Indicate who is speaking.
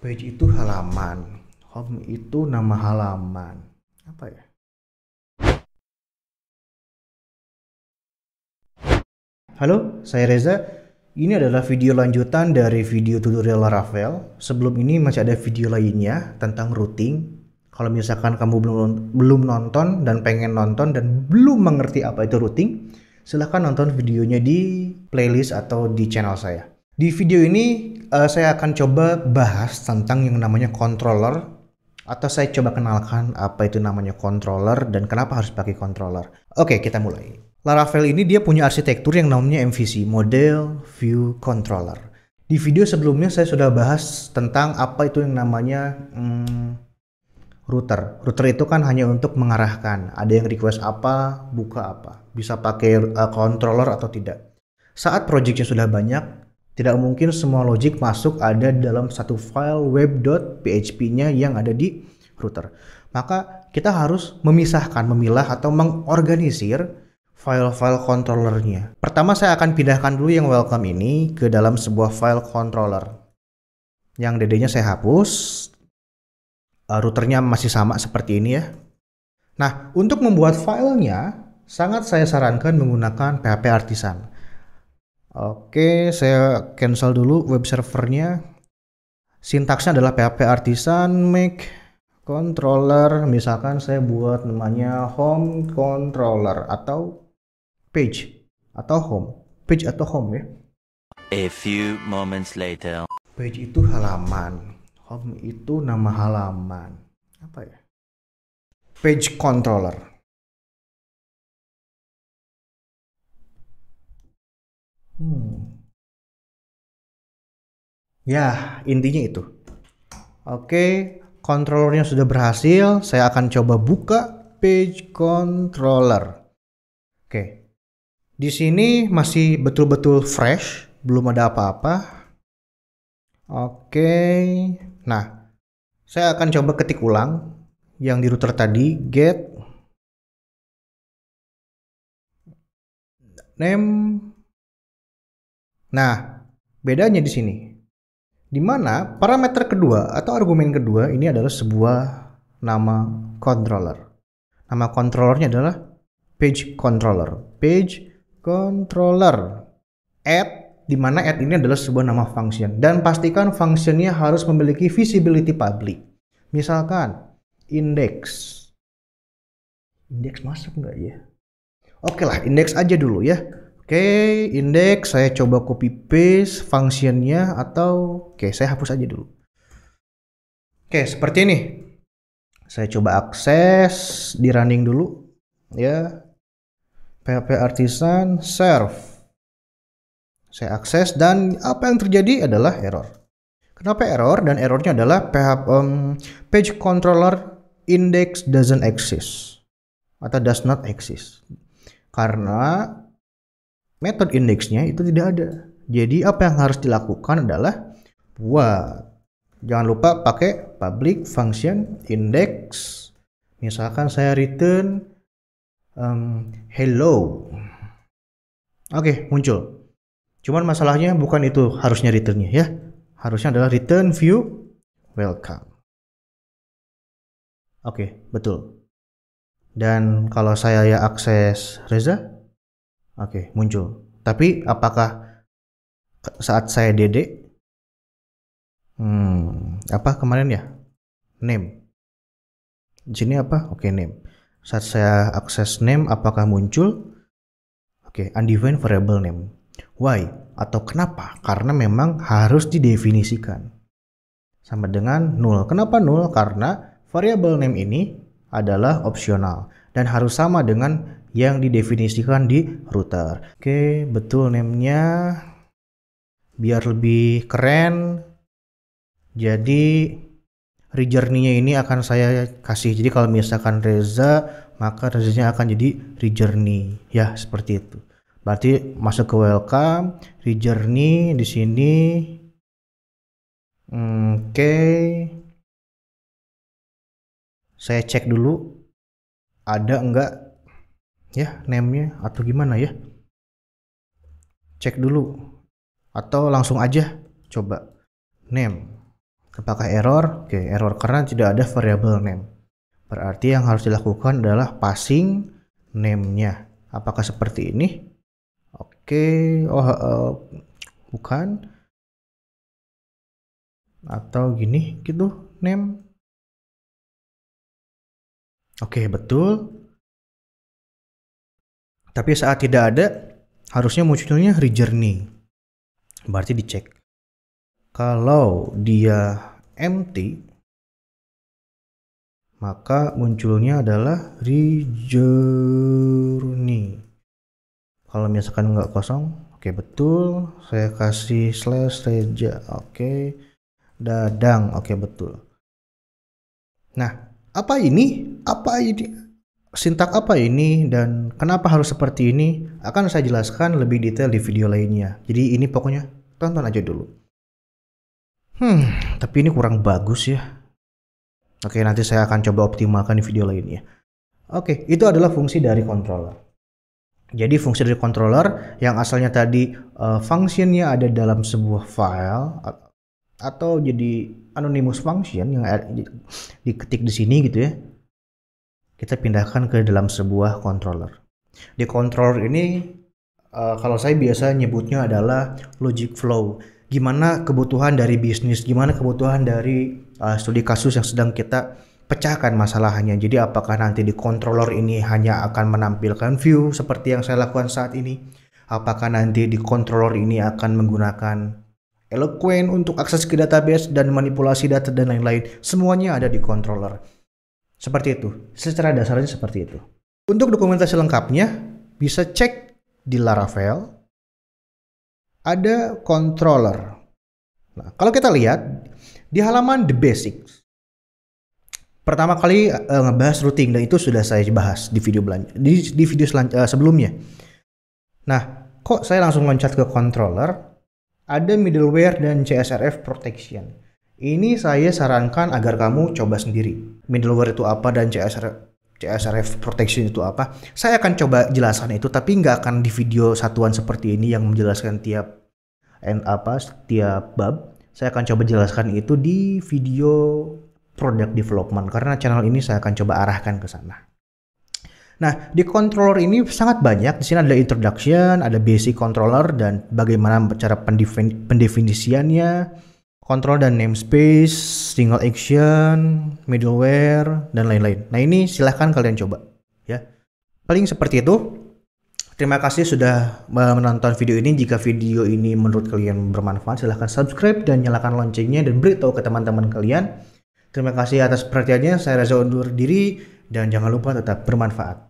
Speaker 1: page itu halaman home itu nama halaman apa ya Halo, saya Reza. Ini adalah video lanjutan dari video tutorial Laravel. Sebelum ini masih ada video lainnya tentang routing. Kalau misalkan kamu belum belum nonton dan pengen nonton dan belum mengerti apa itu routing, silahkan nonton videonya di playlist atau di channel saya. Di video ini uh, saya akan coba bahas tentang yang namanya controller atau saya coba kenalkan apa itu namanya controller dan kenapa harus pakai controller. Oke, kita mulai. Laravel ini dia punya arsitektur yang namanya MVC, Model View Controller. Di video sebelumnya saya sudah bahas tentang apa itu yang namanya hmm, router. Router itu kan hanya untuk mengarahkan, ada yang request apa, buka apa. Bisa pakai uh, controller atau tidak. Saat projectnya sudah banyak, tidak mungkin semua logic masuk ada dalam satu file web.php-nya yang ada di router. Maka kita harus memisahkan, memilah atau mengorganisir file-file controllernya. Pertama saya akan pindahkan dulu yang welcome ini ke dalam sebuah file controller. Yang DD-nya saya hapus. Eh, routernya masih sama seperti ini ya. Nah, untuk membuat filenya, sangat saya sarankan menggunakan PHP Artisan. Oke, saya cancel dulu web servernya. Sintaksnya adalah PHP artisan make controller. Misalkan saya buat namanya home controller atau page atau home. Page atau home ya. A few moments later. Page itu halaman. Home itu nama halaman. Apa ya? Page controller Hmm. Ya, intinya itu. Oke, controllernya sudah berhasil. Saya akan coba buka page controller. Oke. Di sini masih betul-betul fresh, belum ada apa-apa. Oke. Nah, saya akan coba ketik ulang yang di router tadi get name Nah, bedanya di sini. Di mana parameter kedua atau argumen kedua ini adalah sebuah nama controller. Nama controllernya adalah page controller. Page controller add di mana add ini adalah sebuah nama function dan pastikan functionnya harus memiliki visibility public. Misalkan index. Index masuk nggak ya? Oke lah, index aja dulu ya okay, indeks saya coba copy paste fungsinya atau oke okay, saya hapus aja dulu. Oke, okay, seperti ini. Saya coba akses di running dulu ya. PHP artisan serve. Saya akses dan apa yang terjadi adalah error. Kenapa error dan errornya adalah PHP um, page controller index doesn't exist atau does not exist. Karena method indexnya itu tidak ada. Jadi apa yang harus dilakukan adalah buat. Jangan lupa pakai public function index. Misalkan saya return um, hello. Oke, okay, muncul. Cuman masalahnya bukan itu harusnya returnnya ya. Harusnya adalah return view welcome. Oke, okay, betul. Dan kalau saya ya akses Reza, Oke, okay, muncul. Tapi apakah saat saya DD hmm, apa kemarin ya? Name. Di sini apa? Oke, okay, name. Saat saya akses name apakah muncul? Oke, okay, undefined variable name. Why? Atau kenapa? Karena memang harus didefinisikan. Sama dengan null. Kenapa null? Karena variable name ini adalah opsional dan harus sama dengan yang didefinisikan di router. Oke, betul namenya. Biar lebih keren, jadi rejourney-nya ini akan saya kasih. Jadi kalau misalkan Reza, maka Rezanya akan jadi rejourney. Ya, seperti itu. Berarti masuk ke welcome, rejourney di sini. Hmm, oke. Okay. Saya cek dulu ada enggak ya name-nya atau gimana ya cek dulu atau langsung aja coba name apakah error oke error karena tidak ada variable name berarti yang harus dilakukan adalah passing name-nya apakah seperti ini oke oh uh, bukan atau gini gitu name Oke, betul. Tapi saat tidak ada, harusnya munculnya rejourney. Berarti dicek. Kalau dia empty, maka munculnya adalah rejourney. Kalau misalkan nggak kosong, oke okay, betul. Saya kasih slash reja, oke. Okay. Dadang, oke okay, betul. Nah, apa ini? Apa ini? Sintak apa ini dan kenapa harus seperti ini akan saya jelaskan lebih detail di video lainnya. Jadi ini pokoknya tonton aja dulu. Hmm, tapi ini kurang bagus ya. Oke, nanti saya akan coba optimalkan di video lainnya. Oke, itu adalah fungsi dari controller. Jadi fungsi dari controller yang asalnya tadi uh, eh, fungsinya ada dalam sebuah file atau jadi anonymous function yang diketik di sini gitu ya kita pindahkan ke dalam sebuah controller di controller ini uh, kalau saya biasa nyebutnya adalah logic flow gimana kebutuhan dari bisnis gimana kebutuhan dari uh, studi kasus yang sedang kita pecahkan masalahnya jadi apakah nanti di controller ini hanya akan menampilkan view seperti yang saya lakukan saat ini apakah nanti di controller ini akan menggunakan Eloquent untuk akses ke database dan manipulasi data dan lain-lain. Semuanya ada di controller. Seperti itu. Secara dasarnya seperti itu. Untuk dokumentasi lengkapnya bisa cek di Laravel. Ada controller. Nah, kalau kita lihat di halaman the basics. Pertama kali e, ngebahas routing dan itu sudah saya bahas di video di, di video e, sebelumnya. Nah, kok saya langsung loncat ke controller? ada middleware dan CSRF protection. Ini saya sarankan agar kamu coba sendiri. Middleware itu apa dan CSRF CSRF protection itu apa? Saya akan coba jelasan itu tapi nggak akan di video satuan seperti ini yang menjelaskan tiap and apa setiap bab. Saya akan coba jelaskan itu di video product development karena channel ini saya akan coba arahkan ke sana. Nah, di controller ini sangat banyak. Di sini ada introduction, ada basic controller dan bagaimana cara pendefin pendefinisiannya, control dan namespace, single action, middleware dan lain-lain. Nah, ini silahkan kalian coba ya. Paling seperti itu. Terima kasih sudah menonton video ini. Jika video ini menurut kalian bermanfaat, silahkan subscribe dan nyalakan loncengnya dan beritahu ke teman-teman kalian. Terima kasih atas perhatiannya. Saya Reza undur diri dan jangan lupa tetap bermanfaat.